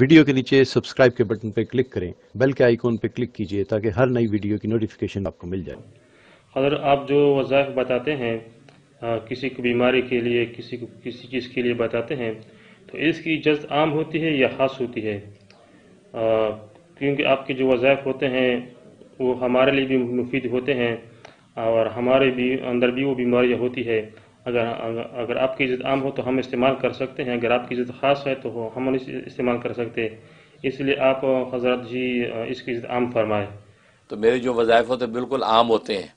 Video के नीचे subscribe के बटन पर क्लिक करें बेल के आइकॉन पर क्लिक कीजिए ताकि हर नई वीडियो की नोटिफिकेशन आपको मिल जाए अगर आप जो वज़ायफ़ बताते हैं आ, किसी को बीमारी के लिए किसी को किसी चीज़ के लिए बताते हैं तो इसकी इज्जत आम होती है या ख़ास होती है क्योंकि आपके जो वज़ाइफ होते हैं वो हमारे लिए भी मुफीद होते हैं और हमारे भी अंदर भी वो बीमारियाँ होती है अगर अगर आपकी इज़्ज़त आम हो तो हम इस्तेमाल कर सकते हैं अगर आपकी इज़्ज़त ख़ास है तो हम इस्तेमाल कर सकते हैं इसलिए आप हजरत जी इसकी इज़्ज़त आम फरमाए तो मेरे जो वजायफ होते तो बिल्कुल आम होते हैं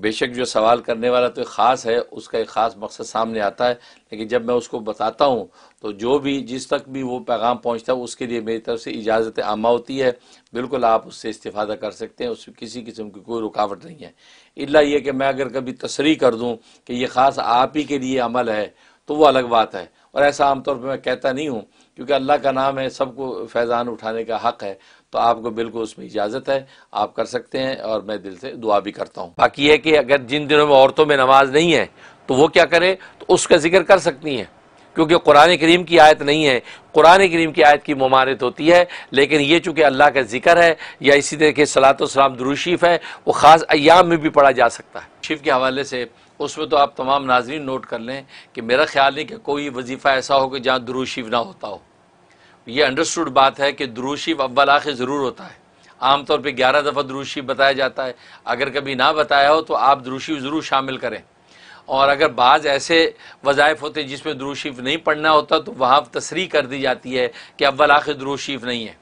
बेशक जो सवाल करने वाला तो ख़ास है उसका एक ख़ास मकसद सामने आता है लेकिन जब मैं उसको बताता हूँ तो जो भी जिस तक भी वो पैगाम पहुँचता है उसके लिए मेरी तरफ से इजाज़त आमा होती है बिल्कुल आप उससे इस्ता कर सकते हैं उस किसी किस्म की कोई रुकावट नहीं है इला ये कि मैं अगर कभी तस्री कर दूँ कि ये ख़ास आप ही के लिए अमल है तो वो अलग बात है और ऐसा आमतौर पर मैं कहता नहीं हूँ क्योंकि अल्लाह का नाम है सबको फैज़ान उठाने का हक़ है तो आपको बिल्कुल उसमें इजाज़त है आप कर सकते हैं और मैं दिल से दुआ भी करता हूँ बाकी है कि अगर जिन दिनों में औरतों में नमाज नहीं है तो वो क्या करे तो उसका जिक्र कर सकती हैं क्योंकि कुरान करीम की आयत नहीं है कुरान करीम की आयत की ममारत होती है लेकिन ये चूंकि अल्लाह का जिक्र है या इसी तरह के सलात सलाम दुरुशीफ़ है वो ख़ास अयाम में भी पढ़ा जा सकता है शिफ के हवाले से उसमें तो आप तमाम नाजरीन नोट कर लें कि मेरा ख्याल नहीं कि कोई वजीफ़ा ऐसा हो कि जहाँ दुरुशीफ ना होता हो ये अंडरस्टूड बात है कि द्रूशी अव्वल आखिर ज़रूर होता है आमतौर पर ग्यारह दफ़ा द्रूशी बताया जाता है अगर कभी ना बताया हो तो आप द्रूशी ज़रूर शामिल करें और अगर बाज़ ऐसे वज़ायफ़ होते जिसमें द्रूशिफ नहीं पढ़ना होता तो वहाँ तसरी कर दी जाती है कि अव्वल आखिर द्रूशिफ नहीं है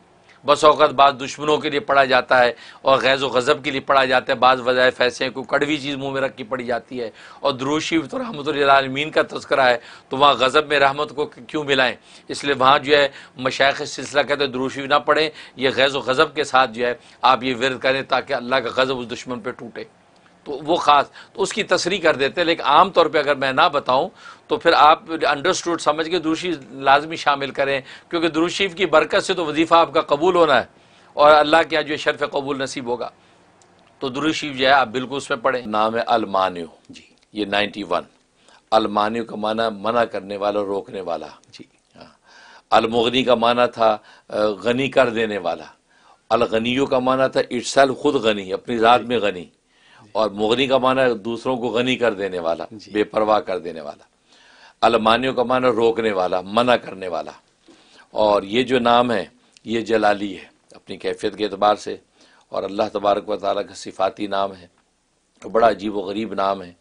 बस अवत बाद दुश्मनों के लिए पढ़ा जाता है और गैज़ व गज़ब के लिए पढ़ा जाता है बाद वज़ाय फ़ैसे हैं कोई कड़वी चीज़ मुँह में रखी पड़ी जाती है और द्रोशिव तो रहमतमीन का तस्करा है तो वहाँ गज़ब में रहमत को क्यों मिलाएँ इसलिए वहाँ जो है मशाख सिलसिला कहते हैं द्रोशिव ना पढ़ें यह गैज़ व गज़ब के साथ जो है आप ये विरद करें ताकि अल्लाह का गज़ब उस दुश्मन पर टूटे तो वो ख़ास तो उसकी तस्री कर देते हैं लेकिन आम तौर पे अगर मैं ना बताऊं तो फिर आप अंडरस्टूड समझ के दुरुशी लाजमी शामिल करें क्योंकि दुरुशीफ की बरकत से तो वजीफ़ा आपका कबूल होना है और अल्लाह के जो शर्फ कबूल नसीब होगा तो दुरुशीफ जो है आप बिल्कुल उसमें पढ़ें नाम है अलमान्यू जी ये नाइन्टी वन अलमान्यू का माना मना करने वाला रोकने वाला जी हाँ अलमगनी का माना था गनी कर देने वाला अलगनी का माना था इटसल खुद गनी अपनी ज़ात में गनी और मुगनी का माना दूसरों को गनी कर देने वाला बेपरवाह कर देने वाला अलमानियों का माना रोकने वाला मना करने वाला और ये जो नाम है ये जलाली है अपनी कैफियत के अतबार से और अल्लाह तबारक व ताली का सिफाती नाम है बड़ा अजीब व गरीब नाम है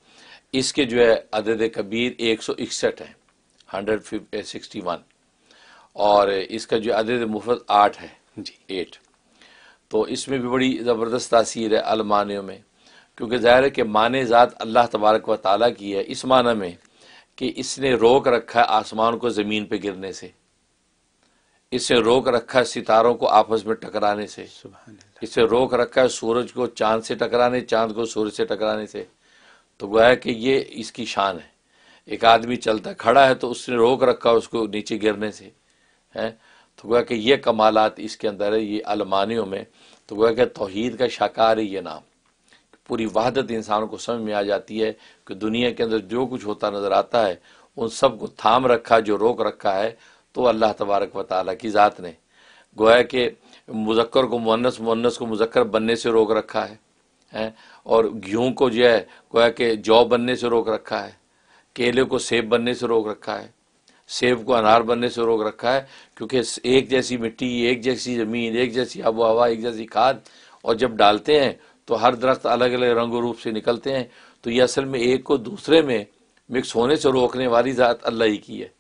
इसके जो है अदद कबीर एक सौ इकसठ है हंड्रेड सिक्सटी वन और इसका जो अदद मुफत आठ है जी एट तो इसमें भी बड़ी ज़बरदस्त तासीर है अलमानियों में क्योंकि ज़ाहिर है कि माने ज़ात अल्लाह तबारक व ताली की है इस माना में कि इसने रोक रखा है आसमान को ज़मीन पर गिरने से इसने रोक रखा है सितारों को आपस में टकराने से इसे रोक रखा है सूरज को चांद से टकराने चांद को सूरज से टकराने से तो वह है कि ये इसकी शान है एक आदमी चलता खड़ा है तो उसने रोक रखा है उसको नीचे गिरने से तो है तो गोया कि ये कमालात इसके अंदर है ये अलमानियों में तो गोया कि तोहद का शाकार है ये नाम पूरी वहादत इंसानों को समझ में आ जाती है कि दुनिया के अंदर जो कुछ होता नज़र आता है उन सब को थाम रखा जो रोक रखा है तो अल्लाह तबारक व ताली की ज़ात ने गोया के मुजक्र को मुनस मुनस को मुजक्र बनने से रोक रखा है हैं और गेहूँ को जो है गोया के जौ बनने से रोक रखा है केले को सेब बनने से रोक रखा है सेब को अनार बनने से रोक रखा है क्योंकि एक जैसी मिट्टी एक जैसी ज़मीन एक जैसी आबो हवा एक जैसी खाद और जब डालते हैं तो हर दरख्त अलग अलग रंग रूप से निकलते हैं तो ये असल में एक को दूसरे में मिक्स होने से रोकने वाली ज़ात अल्लाह ही की है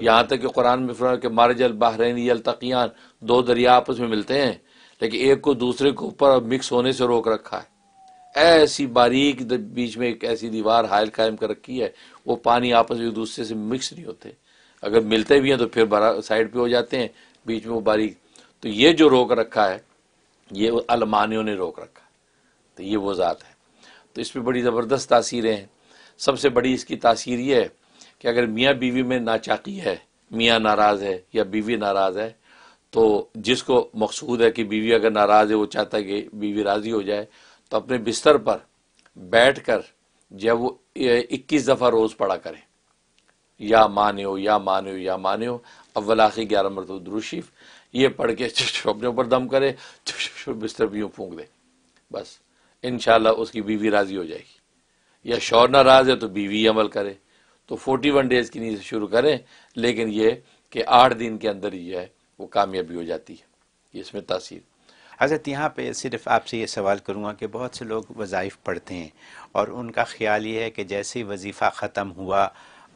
यहाँ तक कि कुरान में फरमा के मारजल बाहरीन अलतकियान दो दरिया आपस में मिलते हैं लेकिन एक को दूसरे के ऊपर मिक्स होने से रोक रखा है ऐसी बारीक बीच में एक ऐसी दीवार हायल कायम कर रखी है वो पानी आपस में दूसरे से मिक्स नहीं होते अगर मिलते भी हैं तो फिर साइड पर हो जाते हैं बीच में वो बारीक तो ये जो रोक रखा है ये अलमानियों ने रोक रखा है तो ये वो ज़ात है तो इस पर बड़ी ज़बरदस्त तासीरें हैं सबसे बड़ी इसकी तासीर ये है कि अगर मियाँ बीवी में नाचाकी है मियाँ नाराज़ है या बीवी नाराज़ है तो जिसको मकसूद है कि बीवी अगर नाराज़ है वो चाहता है कि बीवी राज़ी हो जाए तो अपने बिस्तर पर बैठ कर जब वो इक्कीस दफ़ा रोज़ पड़ा करें या माने हो या माने हो या माने हो अव्वल आखिर ग्यारह मरत दुरुशीफ ये पढ़ के अपने ऊपर दम करे बिस्तर भी यूँ फूँक दे बस इन उसकी बीवी राजी हो जाएगी या शौर नाराज है तो बीवी अमल करे तो फोर्टी वन डेज की नींद से शुरू करें लेकिन ये कि आठ दिन के अंदर ही है वो कामयाबी हो जाती है इसमें तासीर हज़रत यहाँ पे सिर्फ आपसे ये सवाल करूँगा कि बहुत से लोग वज़ाइफ पढ़ते हैं और उनका ख्याल ये है कि जैसे ही वजीफ़ा ख़त्म हुआ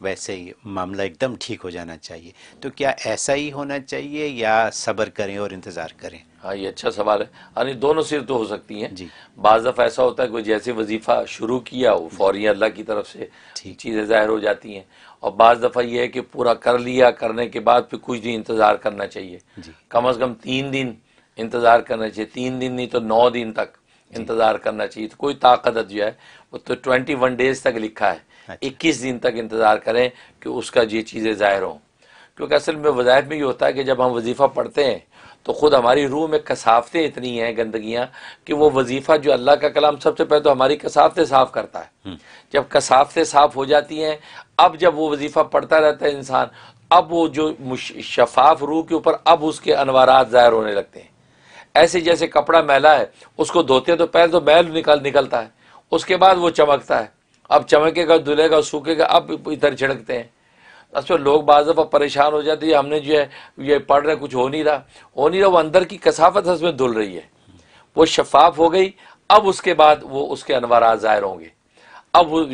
वैसे ही मामला एकदम ठीक हो जाना चाहिए तो क्या ऐसा ही होना चाहिए या सब्र करें और इंतज़ार करें हाँ ये अच्छा सवाल है यानी हाँ, दोनों सिर तो हो सकती हैं जी बाज़ दफ़ा ऐसा होता है कोई जैसे वजीफ़ा शुरू किया हो फौरी अल्लाह की तरफ से चीज़ें ज़ाहिर हो जाती हैं और बाज़ दफ़ा यह है कि पूरा कर लिया करने के बाद फिर कुछ दिन इंतज़ार करना चाहिए कम अज़ कम तीन दिन इंतज़ार करना चाहिए तीन दिन नहीं तो नौ दिन तक इंतज़ार करना चाहिए तो कोई ताकत जो है वो तो ट्वेंटी वन डेज़ तक लिखा है अच्छा। इक्कीस दिन तक इंतज़ार करें कि उसका ये चीज़ें ज़ाहिर हों क्योंकि असल में वज़ायफ में ये होता है कि जब हम वजीफ़ा पढ़ते हैं तो ख़ुद हमारी रूह में कसाफतें इतनी हैं गंदगियाँ कि वो वजीफ़ा जो अल्लाह का कलाम सबसे पहले तो हमारी कसाफतें साफ़ करता है हम्म। जब कसाफतें साफ़ हो जाती हैं अब जब वो वजीफ़ा पढ़ता रहता है इंसान अब वो जो शफाफ रूह के ऊपर अब उसके अनवारात ज़ाहिर होने लगते हैं ऐसे जैसे कपड़ा मैला है उसको धोते हैं तो पहले तो मैल निकल निकलता है उसके बाद वो चमकता है अब चमकेगा धुलेगा सूखेगा अब इधर छिड़कते हैं अच्छा लोग बाज दफ़ा परेशान हो जाते हैं हमने जो है ये पढ़ रहे कुछ हो नहीं रहा हो नहीं रहा वो अंदर की कसाफत उसमें धुल रही है वो शफाफ हो गई अब उसके बाद वो उसके अनवारा ज़ाहिर होंगे अब वो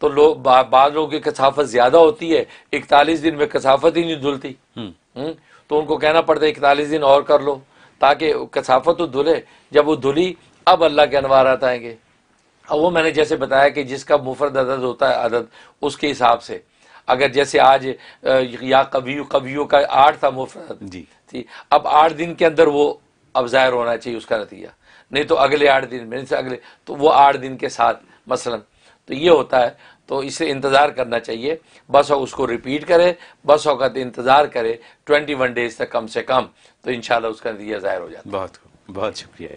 तो लोग बा, बाद लोगों की कसाफत ज़्यादा होती है इकतालीस दिन में कसाफत ही नहीं धुलती हम्म। हम्म, तो उनको कहना पड़ता है इकतालीस दिन और कर लो ताकि कसाफत तो धुले जब वो धुली अब अल्लाह के अनवार आएंगे अब वो मैंने जैसे बताया कि जिसका मुफरद अदद होता है अदद उसके हिसाब से अगर जैसे आज या कभी कवियों का आठ था मुफरद जी थी अब आठ दिन के अंदर वो अब ज़ाहिर होना चाहिए उसका नतीजा नहीं तो अगले आठ दिन मेरे से अगले तो वो आठ दिन के साथ मसलन तो ये होता है तो इसे इंतज़ार करना चाहिए बस और उसको रिपीट करे बस औकात इंतज़ार करे ट्वेंटी वन डेज़ तक कम से कम तो इन उसका नतीजा ज़ाहिर हो जाता है बहुत बहुत शुक्रिया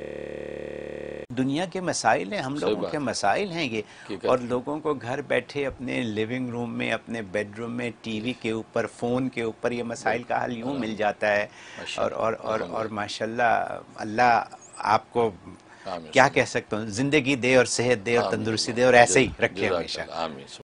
दुनिया के मसाइल हैं हम लोगों के मसाइल हैं ये और लोगों को घर बैठे अपने लिविंग रूम में अपने बेडरूम में टीवी के ऊपर फ़ोन के ऊपर ये मसाइल का हल यूँ मिल जाता है और और और और माशाल्लाह अल्लाह आपको क्या कह सकता हूँ ज़िंदगी दे और सेहत दे और तंदुरुस्ती दे और ऐसे ही रखे हमेशा